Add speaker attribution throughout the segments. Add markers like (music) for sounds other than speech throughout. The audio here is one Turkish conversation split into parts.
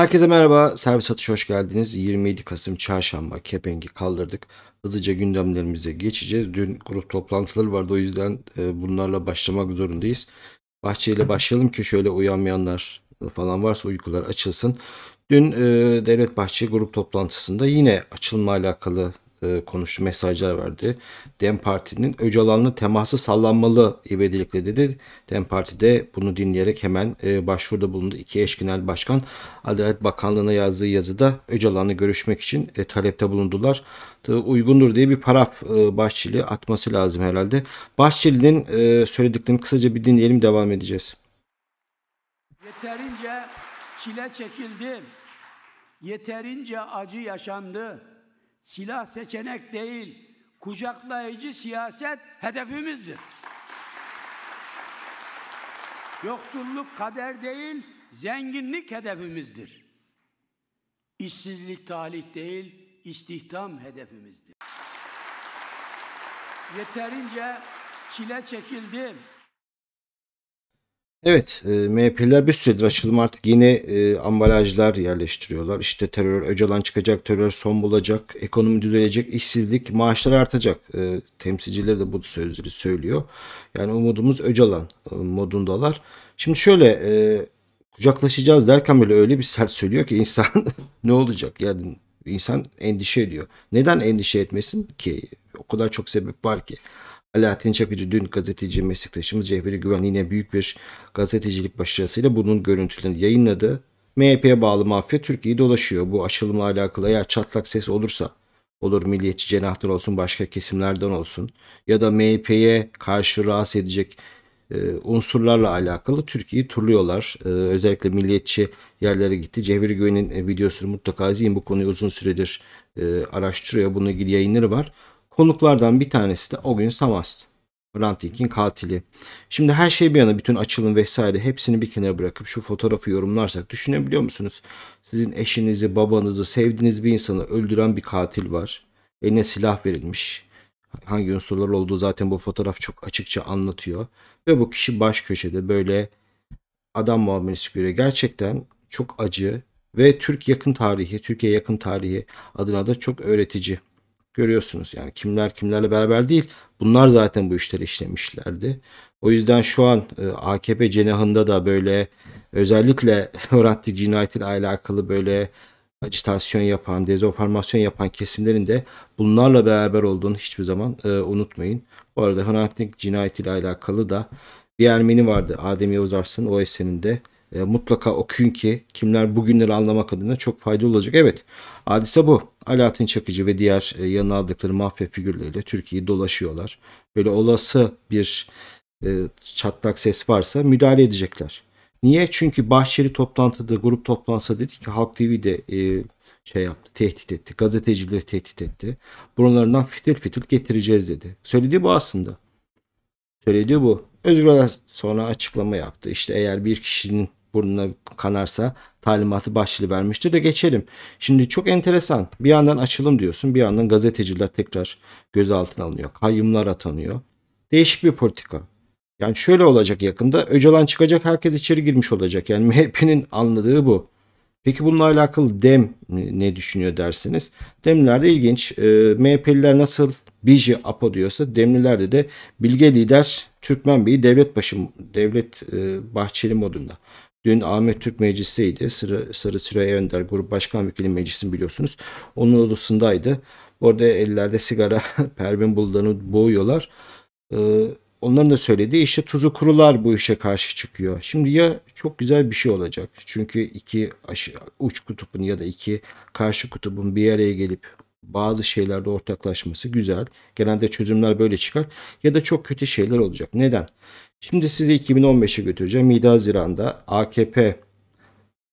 Speaker 1: Herkese merhaba, servis atış hoş geldiniz. 27 Kasım Çarşamba, kepengi kaldırdık. Hızlıca gündemlerimize geçeceğiz. Dün grup toplantıları vardı o yüzden e, bunlarla başlamak zorundayız. Bahçeyle başlayalım ki şöyle uyanmayanlar falan varsa uykular açılsın. Dün e, Devlet Bahçe grup toplantısında yine açılma alakalı e, konuştu, mesajlar verdi. Dem Parti'nin Öcalan'la teması sallanmalı ivedilikle dedi. Dem Parti de bunu dinleyerek hemen e, başvuruda bulundu. İki eş genel başkan Adalet Bakanlığı'na yazdığı yazıda Öcalan'la görüşmek için e, talepte bulundular. uygundur diye bir paraf e, Bahçeli atması lazım herhalde. Bahçeli'nin söylediklerini kısaca bir dinleyelim devam edeceğiz.
Speaker 2: Yeterince çile çekildi. Yeterince acı yaşandı silah seçenek değil, kucaklayıcı siyaset hedefimizdir. Yoksulluk kader değil, zenginlik hedefimizdir. İşsizlik talih değil, istihdam hedefimizdir. Yeterince çile çekildi.
Speaker 1: Evet, e, MHP'ler bir süredir açılım artık yine e, ambalajlar yerleştiriyorlar. İşte terör, Öcalan çıkacak, terör son bulacak, ekonomi düzelecek, işsizlik, maaşlar artacak. E, temsilcileri de bu sözleri söylüyor. Yani umudumuz Öcalan e, modundalar. Şimdi şöyle e, kucaklaşacağız derken bile öyle bir sert söylüyor ki insan (laughs) ne olacak? Yani insan endişe ediyor. Neden endişe etmesin ki? O kadar çok sebep var ki. Alaaddin Çakıcı dün gazeteci meslektaşımız Cevheri Güven yine büyük bir gazetecilik başarısıyla bunun görüntülerini yayınladı. MHP'ye bağlı mafya Türkiye'yi dolaşıyor. Bu açılımla alakalı eğer çatlak ses olursa olur milliyetçi cenahtan olsun başka kesimlerden olsun ya da MHP'ye karşı rahatsız edecek e, unsurlarla alakalı Türkiye'yi turluyorlar. E, özellikle milliyetçi yerlere gitti. Cevheri Güven'in e, videosunu mutlaka izleyin. Bu konuyu uzun süredir e, araştırıyor. Bununla ilgili yayınları var. Konuklardan bir tanesi de o gün Samast. Hrant katili. Şimdi her şey bir yana bütün açılım vesaire hepsini bir kenara bırakıp şu fotoğrafı yorumlarsak düşünebiliyor musunuz? Sizin eşinizi, babanızı, sevdiğiniz bir insanı öldüren bir katil var. Eline silah verilmiş. Hangi unsurlar olduğu zaten bu fotoğraf çok açıkça anlatıyor. Ve bu kişi baş köşede böyle adam muamelesi göre gerçekten çok acı ve Türk yakın tarihi, Türkiye yakın tarihi adına da çok öğretici görüyorsunuz. Yani kimler kimlerle beraber değil. Bunlar zaten bu işleri işlemişlerdi. O yüzden şu an e, AKP cenahında da böyle özellikle Hrant (laughs) cinayetiyle alakalı böyle acitasyon yapan, dezenformasyon yapan kesimlerin de bunlarla beraber olduğunu hiçbir zaman e, unutmayın. Bu arada Hrant Dink cinayetiyle alakalı da bir Ermeni vardı. Adem Yavuz Arslan o eserinde e, mutlaka okuyun ki kimler bugünleri anlamak adına çok faydalı olacak. Evet hadise bu. Alaaddin Çakıcı ve diğer e, yanına aldıkları mafya figürleriyle Türkiye'yi dolaşıyorlar. Böyle olası bir e, çatlak ses varsa müdahale edecekler. Niye? Çünkü Bahçeli toplantıda, grup toplantısı dedi ki Halk TV'de e, şey yaptı, tehdit etti. Gazetecileri tehdit etti. Bunlardan fitil fitil getireceğiz dedi. Söylediği bu aslında. Söylediği bu. Özgür sonra açıklama yaptı. İşte eğer bir kişinin burnuna kanarsa talimatı Bahçeli vermiştir de geçelim. Şimdi çok enteresan. Bir yandan açılım diyorsun. Bir yandan gazeteciler tekrar gözaltına alınıyor. Kayyumlar atanıyor. Değişik bir politika. Yani şöyle olacak yakında. Öcalan çıkacak herkes içeri girmiş olacak. Yani (laughs) MHP'nin anladığı bu. Peki bununla alakalı DEM ne düşünüyor dersiniz? DEM'ler de ilginç. E, ee, MHP'liler nasıl Biji Apo diyorsa Demlilerde de Bilge Lider Türkmen Bey'i devlet başı devlet e, bahçeli modunda. Dün Ahmet Türk Meclisi'ydi. Sarı, Sarı Süreyya Önder Grup Başkan Vekili Meclisi biliyorsunuz. Onun odasındaydı. Orada ellerde sigara (laughs) Pervin Buldan'ı boğuyorlar. Ee, onların da söylediği işte tuzu kurular bu işe karşı çıkıyor. Şimdi ya çok güzel bir şey olacak. Çünkü iki aşı, uç kutubun ya da iki karşı kutubun bir araya gelip bazı şeylerde ortaklaşması güzel. Genelde çözümler böyle çıkar. Ya da çok kötü şeyler olacak. Neden? Şimdi sizi 2015'e götüreceğim. 7 Haziran'da AKP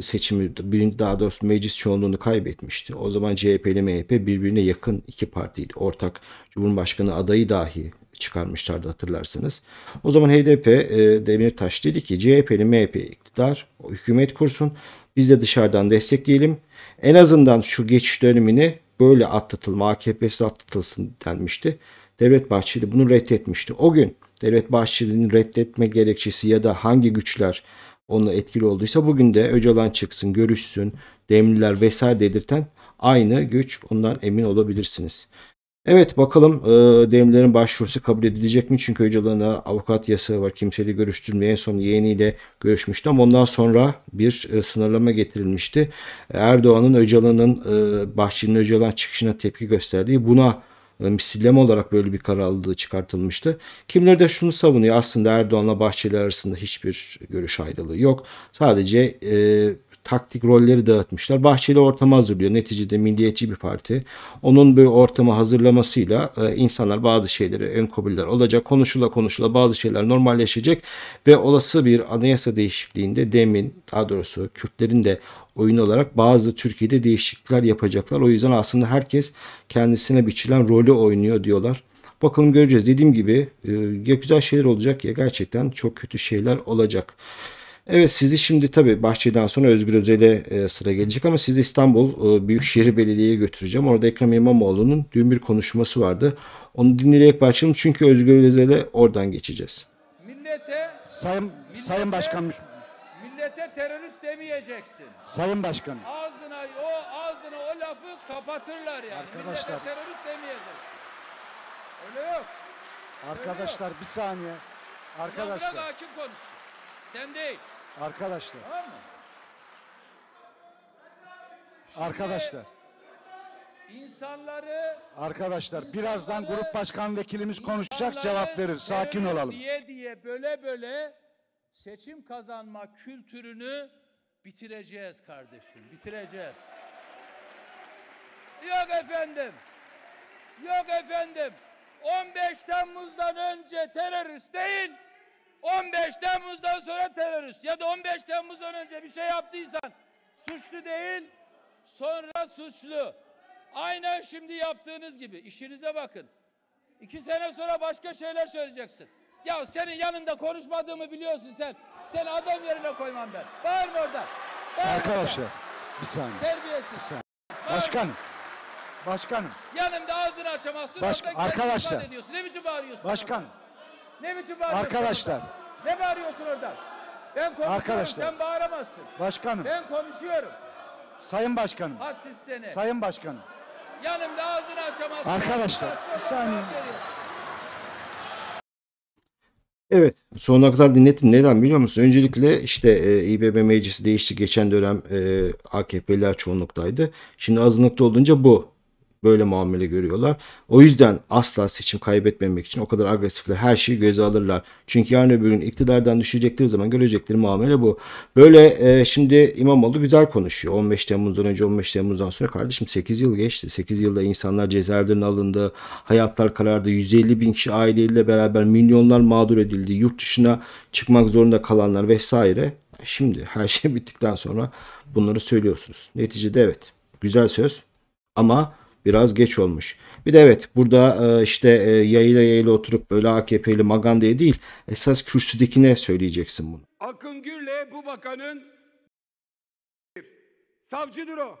Speaker 1: seçimi daha doğrusu meclis çoğunluğunu kaybetmişti. O zaman CHP ile MHP birbirine yakın iki partiydi. Ortak Cumhurbaşkanı adayı dahi çıkarmışlardı hatırlarsınız. O zaman HDP e, Demirtaş dedi ki CHP ile MHP iktidar hükümet kursun. Biz de dışarıdan destekleyelim. En azından şu geçiş dönemini böyle atlatılma AKP'si atlatılsın denmişti. Devlet Bahçeli bunu reddetmişti. O gün Devlet Bahçeli'nin reddetme gerekçesi ya da hangi güçler onunla etkili olduysa bugün de Öcalan çıksın, görüşsün, demliler vesaire dedirten aynı güç ondan emin olabilirsiniz. Evet bakalım e, demlerin başvurusu kabul edilecek mi? Çünkü Öcalan'a avukat yasağı var. Kimseyle görüştürme. En son yeğeniyle görüşmüştü ama ondan sonra bir e, sınırlama getirilmişti. Erdoğan'ın Öcalan'ın e, Bahçeli'nin Öcalan çıkışına tepki gösterdiği buna misilleme olarak böyle bir karar aldığı çıkartılmıştı. Kimleri de şunu savunuyor aslında Erdoğan'la Bahçeli arasında hiçbir görüş ayrılığı yok. Sadece e, taktik rolleri dağıtmışlar. Bahçeli ortamı hazırlıyor. Neticede milliyetçi bir parti. Onun böyle ortamı hazırlamasıyla e, insanlar bazı şeyleri ön kabulleri olacak. Konuşula konuşula bazı şeyler normalleşecek ve olası bir anayasa değişikliğinde demin daha doğrusu Kürtlerin de oyun olarak bazı Türkiye'de değişiklikler yapacaklar. O yüzden aslında herkes kendisine biçilen rolü oynuyor diyorlar. Bakalım göreceğiz. Dediğim gibi e, ya güzel şeyler olacak ya gerçekten çok kötü şeyler olacak. Evet sizi şimdi tabii Bahçeli'den sonra Özgür Özel'e e, sıra gelecek ama sizi İstanbul e, Büyükşehir Belediye'ye götüreceğim. Orada Ekrem İmamoğlu'nun dün bir konuşması vardı. Onu dinleyerek başlayalım çünkü Özgür Özel'e oradan geçeceğiz.
Speaker 2: Millete, sayın, millete, sayın Başkanım. Millete terörist demeyeceksin. Sayın Başkan. Ağzına o ağzına o lafı kapatırlar yani. Arkadaşlar. Millete terörist demeyeceksin. Öyle yok.
Speaker 1: Arkadaşlar Öyle yok. bir
Speaker 2: saniye. Arkadaşlar. Bırak hakim konuşsun. Sen değil. Arkadaşlar. Tamam mı? Arkadaşlar. İnsanları Arkadaşlar insanları, birazdan grup başkan vekilimiz konuşacak cevap verir. Sakin olalım. Diye diye böyle böyle seçim kazanma kültürünü bitireceğiz kardeşim. Bitireceğiz. Yok efendim. Yok efendim. 15 Temmuz'dan önce terörist değil, 15 Temmuz'dan sonra terörist ya da 15 Temmuz'dan önce bir şey yaptıysan suçlu değil sonra suçlu. Aynen şimdi yaptığınız gibi işinize bakın. İki sene sonra başka şeyler söyleyeceksin. Ya senin yanında konuşmadığımı biliyorsun sen. Seni adam yerine koymam ben. Bağırma orada. Bağırma Arkadaşlar orada. bir saniye. Terbiyesiz. Bir saniye. Başkanım. Başkanım. Yanımda ağzını açamazsın. Baş, arkadaşlar. Ne biçim bağırıyorsun? Başkanım. Ne biçim bağırıyorsun? Arkadaşlar. Orada? Ne bağırıyorsun orada? Ben konuşuyorum Arkadaşlar, sen bağıramazsın. Başkanım. Ben konuşuyorum. Sayın Başkanım. Hassiz seni. Sayın Başkanım. Yanımda ağzını açamazsın. Arkadaşlar bir saniye.
Speaker 1: Evet sonuna kadar dinlettim. Neden biliyor musun? Öncelikle işte e, İBB meclisi değişti. Geçen dönem e, AKP'ler çoğunluktaydı. Şimdi azınlıkta olunca bu böyle muamele görüyorlar. O yüzden asla seçim kaybetmemek için o kadar agresifler her şeyi göze alırlar. Çünkü yarın öbür gün iktidardan düşecekleri zaman görecekleri muamele bu. Böyle e, şimdi İmamoğlu güzel konuşuyor. 15 Temmuz'dan önce 15 Temmuz'dan sonra kardeşim 8 yıl geçti. 8 yılda insanlar cezaevlerine alındı. Hayatlar karardı. 150 bin kişi aileleriyle beraber milyonlar mağdur edildi. Yurt dışına çıkmak zorunda kalanlar vesaire. Şimdi her şey (laughs) bittikten sonra bunları söylüyorsunuz. Neticede evet güzel söz ama Biraz geç olmuş. Bir de evet burada e, işte e, yayla yayla oturup böyle AKP'li Maganda'ya değil esas kürsüdekine söyleyeceksin bunu. Akın Gür'le bu bakanın
Speaker 2: savcıdır o.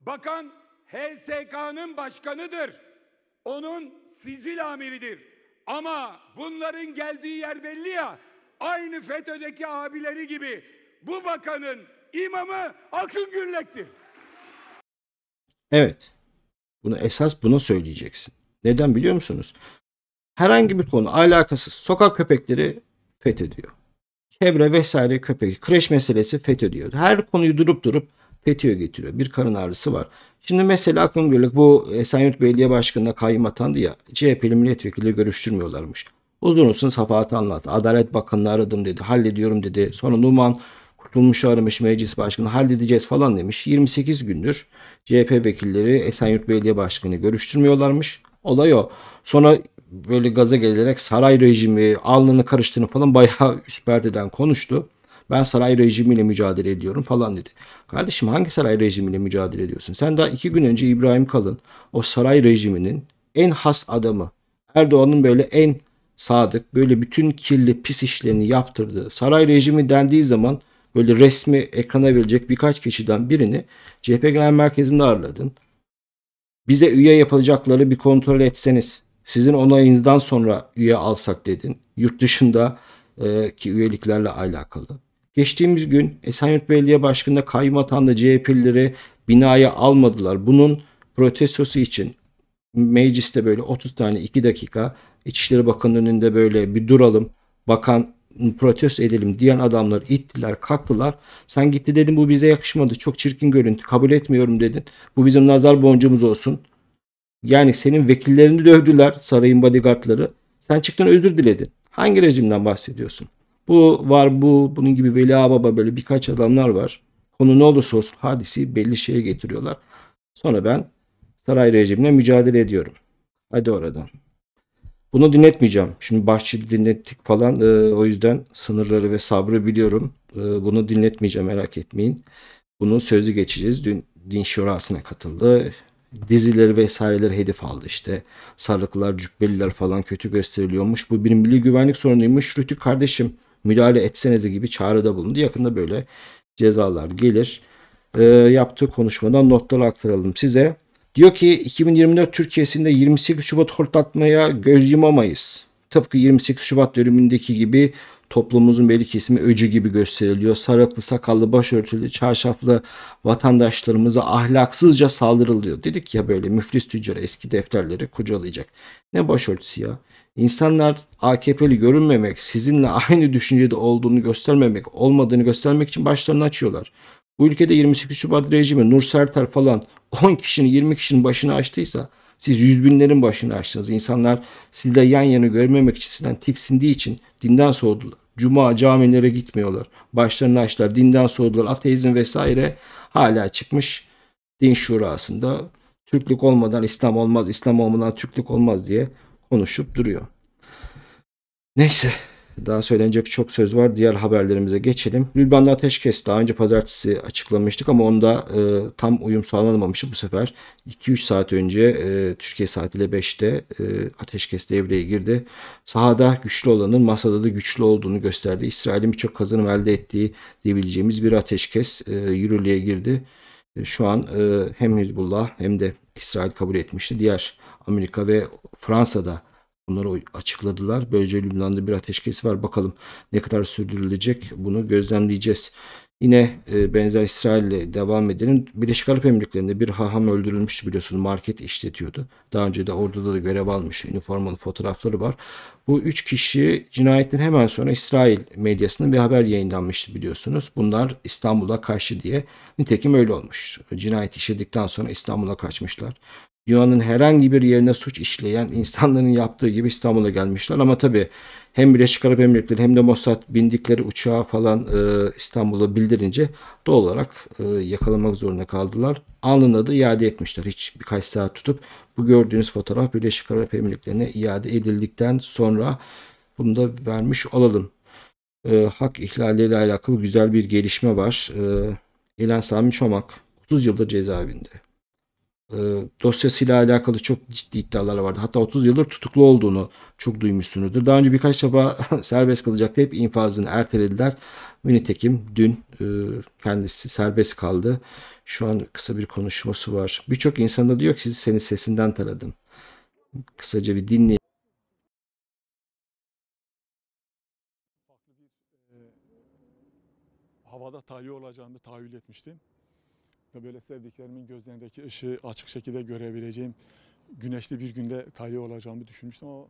Speaker 2: Bakan HSK'nın başkanıdır. Onun sizil amiridir. Ama bunların geldiği yer belli ya. Aynı FETÖ'deki abileri gibi bu bakanın imamı Akın Gürlek'tir.
Speaker 1: Evet. Bunu esas buna söyleyeceksin. Neden biliyor musunuz? Herhangi bir konu alakasız sokak köpekleri fethediyor. Çevre vesaire köpek, kreş meselesi fethediyor. Her konuyu durup durup fethiyor getiriyor. Bir karın ağrısı var. Şimdi mesela aklım geliyor bu Esenyurt Belediye Başkanı'na kayyum atandı ya CHP'li milletvekili görüştürmüyorlarmış. Uzun uzun safahatı anlattı. Adalet Bakanı'nı aradım dedi. Hallediyorum dedi. Sonra Numan Tutulmuş aramış meclis başkanı halledeceğiz falan demiş. 28 gündür CHP vekilleri Esenyurt Belediye Başkanı görüştürmüyorlarmış. Olay o. Sonra böyle gaza gelerek saray rejimi alnını karıştırın falan bayağı (laughs) üst perdeden konuştu. Ben saray rejimiyle mücadele ediyorum falan dedi. Kardeşim hangi saray rejimiyle mücadele ediyorsun? Sen daha iki gün önce İbrahim Kalın o saray rejiminin en has adamı Erdoğan'ın böyle en sadık böyle bütün kirli pis işlerini yaptırdığı saray rejimi dendiği zaman böyle resmi ekrana verecek birkaç kişiden birini CHP Genel Merkezi'nde ağırladın. Bize üye yapılacakları bir kontrol etseniz sizin onayınızdan sonra üye alsak dedin. Yurt dışında e, ki üyeliklerle alakalı. Geçtiğimiz gün Esenyurt Belediye Başkanı'na kayyum da CHP'lileri binaya almadılar. Bunun protestosu için mecliste böyle 30 tane 2 dakika İçişleri Bakanı'nın önünde böyle bir duralım. Bakan protesto edelim diyen adamlar ittiler, kalktılar. Sen gitti dedim bu bize yakışmadı. Çok çirkin görüntü. Kabul etmiyorum dedin. Bu bizim nazar boncumuz olsun. Yani senin vekillerini dövdüler sarayın bodyguardları. Sen çıktın özür diledin. Hangi rejimden bahsediyorsun? Bu var bu bunun gibi Veli Ağbaba böyle birkaç adamlar var. Konu ne olursa olsun hadisi belli şeye getiriyorlar. Sonra ben saray rejimine mücadele ediyorum. Hadi oradan. Bunu dinletmeyeceğim. Şimdi Bahçeli dinlettik falan. E, o yüzden sınırları ve sabrı biliyorum. E, bunu dinletmeyeceğim merak etmeyin. Bunu sözü geçeceğiz. Dün din şurasına katıldı. Dizileri vesaireleri hedef aldı işte. Sarıklar, cübbeliler falan kötü gösteriliyormuş. Bu bir milli güvenlik sorunuymuş. Rütük kardeşim müdahale etsenize gibi çağrıda bulundu. Yakında böyle cezalar gelir. E, yaptığı konuşmadan notları aktaralım size. Diyor ki 2024 Türkiye'sinde 28 Şubat hortlatmaya göz yumamayız. Tıpkı 28 Şubat dönemindeki gibi toplumumuzun belli kesimi öcü gibi gösteriliyor. Sarıklı, sakallı, başörtülü, çarşaflı vatandaşlarımıza ahlaksızca saldırılıyor. Dedik ya böyle müflis tüccar eski defterleri kucalayacak. Ne başörtüsü ya? İnsanlar AKP'li görünmemek, sizinle aynı düşüncede olduğunu göstermemek, olmadığını göstermek için başlarını açıyorlar. Bu ülkede 28 Şubat rejimi Nur Sertar falan 10 kişinin 20 kişinin başını açtıysa siz yüz binlerin başını açtınız. İnsanlar sizle yan yana görmemek için sizden tiksindiği için dinden soğudular. Cuma camilere gitmiyorlar. Başlarını açtılar. Dinden soğudular. Ateizm vesaire hala çıkmış. Din şurasında Türklük olmadan İslam olmaz, İslam olmadan Türklük olmaz diye konuşup duruyor. Neyse daha söylenecek çok söz var. Diğer haberlerimize geçelim. Lübnan'da ateşkes daha önce pazartesi açıklamıştık ama onda e, tam uyum sağlanamamıştı bu sefer. 2-3 saat önce e, Türkiye saatiyle 5'te e, ateşkes devreye girdi. Sahada güçlü olanın masada da güçlü olduğunu gösterdi. İsrail'in birçok kazanım elde ettiği diyebileceğimiz bir ateşkes e, yürürlüğe girdi. E, şu an e, hem Hizbullah hem de İsrail kabul etmişti. Diğer Amerika ve Fransa'da Bunları açıkladılar. Böylece Lübnan'da bir ateşkes var. Bakalım ne kadar sürdürülecek bunu gözlemleyeceğiz. Yine e, benzer İsrail devam edelim. Birleşik Arap Emirlikleri'nde bir haham öldürülmüştü biliyorsunuz. Market işletiyordu. Daha önce de orada da görev almış. Üniformalı fotoğrafları var. Bu üç kişi cinayetten hemen sonra İsrail medyasında bir haber yayınlanmıştı biliyorsunuz. Bunlar İstanbul'a karşı diye. Nitekim öyle olmuş. Cinayet işledikten sonra İstanbul'a kaçmışlar dünyanın herhangi bir yerine suç işleyen insanların yaptığı gibi İstanbul'a gelmişler. Ama tabii hem Birleşik Arap Emirlikleri hem de Mossad bindikleri uçağa falan e, İstanbul'a bildirince doğal olarak e, yakalamak zorunda kaldılar. Alnına da iade etmişler. Hiç birkaç saat tutup bu gördüğünüz fotoğraf Birleşik Arap Emirlikleri'ne iade edildikten sonra bunu da vermiş olalım. E, hak ihlalleriyle alakalı güzel bir gelişme var. E, İlan Sami Çomak 30 yıldır cezaevinde. Ee, dosyasıyla alakalı çok ciddi iddialar vardı. Hatta 30 yıldır tutuklu olduğunu çok duymuşsunuzdur. Daha önce birkaç defa (laughs) serbest kalacaktı. Hep infazını ertelediler. Ve nitekim dün e, kendisi serbest kaldı. Şu an kısa bir konuşması var. Birçok insanda diyor ki sizi senin sesinden taradım. Kısaca bir dinleyin.
Speaker 2: E, havada tahliye olacağını tahayyül etmiştim ve böyle sevdiklerimin gözlerindeki ışığı açık şekilde görebileceğim güneşli bir günde talih olacağımı düşünmüştüm ama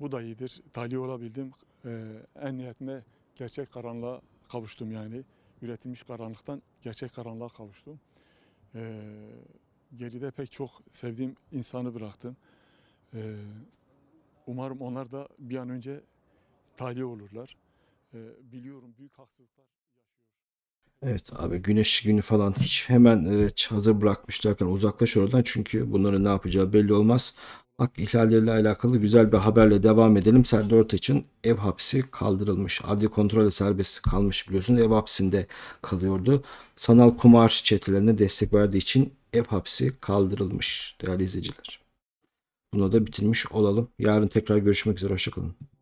Speaker 2: bu da iyidir. Talih olabildim. Ee, en nihayetinde gerçek karanlığa kavuştum yani. Üretilmiş karanlıktan gerçek karanlığa kavuştum. Ee, geride pek çok sevdiğim insanı bıraktım. Ee, umarım onlar da bir an önce talih olurlar. Ee, biliyorum büyük haksızlıklar.
Speaker 1: Evet abi güneş günü falan hiç hemen e, hazır bırakmışlarken uzaklaş oradan çünkü bunların ne yapacağı belli olmaz. Hak ihlalleriyle alakalı güzel bir haberle devam edelim. Serdar Ortaç'ın ev hapsi kaldırılmış. Adli kontrole serbest kalmış biliyorsunuz. Ev hapsinde kalıyordu. Sanal kumar çetelerine destek verdiği için ev hapsi kaldırılmış değerli izleyiciler. Buna da bitirmiş olalım. Yarın tekrar görüşmek üzere. Hoşçakalın.